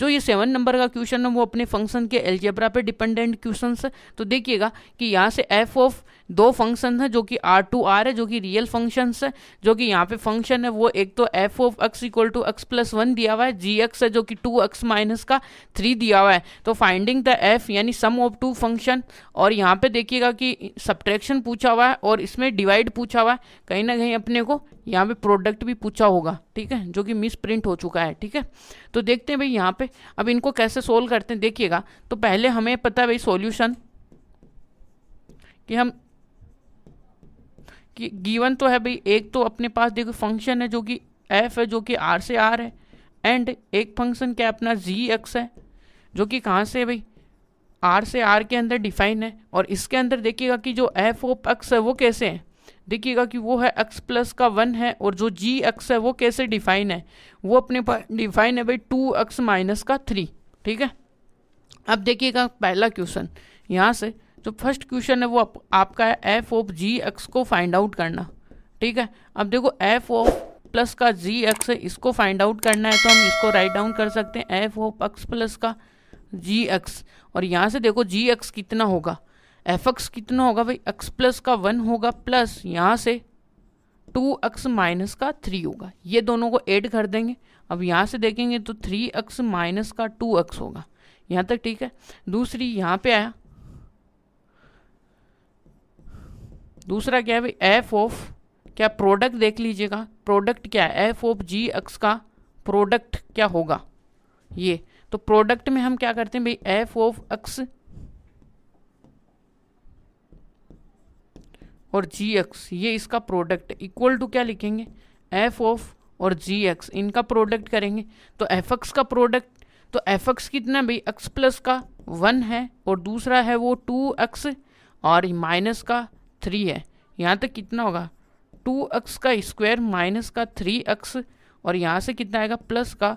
जो ये seven number का क्वेश्चन है वो अपने फंक्शन के एल्जेब्रा पे डिपेंडेंट क्वेश्चन है तो देखिएगा कि यहाँ से एफ ऑफ दो फंक्शन हैं जो कि आर टू आर है जो कि रियल फंक्शन है जो कि यहाँ पे फंक्शन है वो एक तो F of X equal to x plus one दिया हुआ है जी एक्स है जो कि टू एक्स माइनस का थ्री दिया हुआ है तो फाइंडिंग द एफ यानी सम ऑफ टू फंक्शन और यहाँ पे देखिएगा कि सब्ट्रैक्शन पूछा हुआ है और इसमें डिवाइड पूछा हुआ है कहीं ना कहीं अपने को यहाँ पे प्रोडक्ट भी पूछा होगा ठीक है जो कि मिस प्रिंट हो चुका है ठीक है तो देखते हैं भाई यहाँ पे अब इनको कैसे सोल्व करते हैं देखिएगा तो पहले हमें पता है भाई सोल्यूशन कि हम कि गिवन तो है भाई एक तो अपने पास देखो फंक्शन है जो कि एफ है जो कि आर से आर है एंड एक फंक्शन क्या अपना जी एक्स है जो कि कहाँ से है भाई आर से आर के अंदर डिफाइन है और इसके अंदर देखिएगा कि जो एफ ओप एक्स है वो कैसे है देखिएगा कि वो है एक्स प्लस का वन है और जो जी एक्स है वो कैसे डिफाइन है वो अपने पास डिफाइन है भाई टू एक्स माइनस का थ्री ठीक है अब देखिएगा पहला क्वेश्चन यहाँ से जो फर्स्ट क्वेश्चन है वो आप, आपका है एफ ऑफ जी एक्स को फाइंड आउट करना ठीक है अब देखो एफ ऑफ प्लस का जी एक्स है इसको फाइंड आउट करना है तो हम इसको राइट डाउन कर सकते हैं एफ ऑफ एक्स प्लस का जी एक्स और यहाँ से देखो जी एक्स कितना होगा एफ एक्स कितना होगा भाई एक्स प्लस का वन होगा प्लस यहाँ से टू एक्स माइनस का थ्री होगा ये दोनों को ऐड कर देंगे अब यहाँ से देखेंगे तो थ्री एक्स माइनस का टू एक्स होगा यहाँ तक ठीक है दूसरी यहाँ पे आया दूसरा क्या है भाई एफ ऑफ क्या प्रोडक्ट देख लीजिएगा प्रोडक्ट क्या है एफ ऑफ जी एक्स का प्रोडक्ट क्या होगा ये तो प्रोडक्ट में हम क्या करते हैं भाई एफ ऑफ एक्स और जी एक्स ये इसका प्रोडक्ट इक्वल टू क्या लिखेंगे एफ ऑफ और जी एक्स इनका प्रोडक्ट करेंगे तो एफ एक्स का प्रोडक्ट तो एफ एक्स कितना भाई एक्स प्लस का वन है और दूसरा है वो टू एक्स और माइनस का थ्री है यहाँ तक कितना होगा टू एक्स का स्क्वायर माइनस का थ्री एक्स और यहाँ से कितना आएगा प्लस का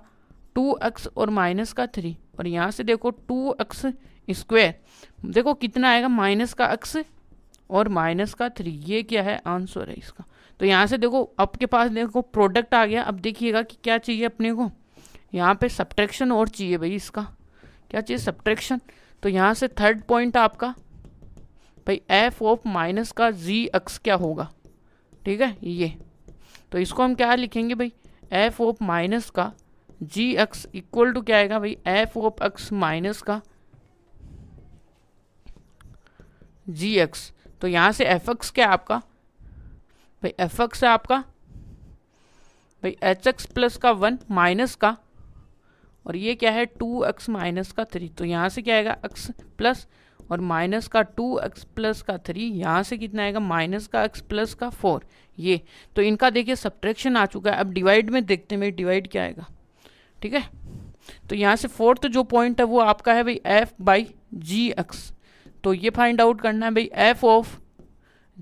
टू एक्स और माइनस का थ्री और यहाँ से देखो टू एक्स स्क्वायर देखो कितना आएगा माइनस का एक्स और माइनस का थ्री ये क्या है आंसर है इसका तो यहाँ से देखो आपके पास देखो प्रोडक्ट आ गया अब देखिएगा कि क्या चाहिए अपने को यहाँ पे सब्ट्रैक्शन और चाहिए भाई इसका क्या चाहिए सब्ट्रैक्शन तो यहाँ से थर्ड पॉइंट आपका भाई एफ ऑफ माइनस का जी अक्स क्या होगा ठीक है ये तो इसको हम क्या लिखेंगे भाई एफ ऑफ माइनस का जी अक्स इक्वल टू क्या आएगा भाई एफ ऑफ अक्स माइनस का जी एक्स तो यहाँ से एफ एक्स क्या आपका भाई एफ एक्स है आपका भाई एच एक्स प्लस का वन माइनस का और ये क्या है टू एक्स माइनस का थ्री तो यहाँ से क्या आएगा एक्स प्लस और माइनस का टू एक्स प्लस का थ्री यहाँ से कितना आएगा माइनस का एक्स प्लस का फोर ये तो इनका देखिए सब्ट्रैक्शन आ चुका है अब डिवाइड में देखते हैं भाई डिवाइड क्या आएगा ठीक है तो यहाँ से फोर्थ जो पॉइंट है वो आपका है भाई एफ बाई जी एक्स तो ये फाइंड आउट करना है भाई एफ ऑफ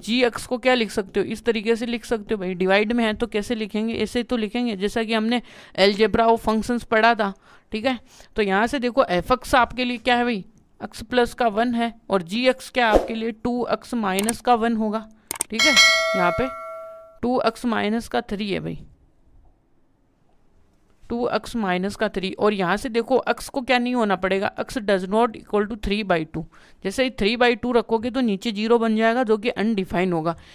जी एक्स को क्या लिख सकते हो इस तरीके से लिख सकते हो भाई डिवाइड में है तो कैसे लिखेंगे ऐसे तो लिखेंगे जैसा कि हमने एलजेब्रा ऑफ फंक्शंस पढ़ा था ठीक है तो यहाँ से देखो एफ एक्स आपके लिए क्या है भाई एक्स प्लस का वन है और जी एक्स क्या आपके लिए टू एक्स माइनस का वन होगा ठीक है यहाँ पे टू एक्स माइनस का थ्री है भाई टू एक्स माइनस का थ्री और यहाँ से देखो एक्स को क्या नहीं होना पड़ेगा x does not equal to three by two जैसे थ्री बाई टू रखोगे तो नीचे जीरो बन जाएगा जो कि अनडिफाइन होगा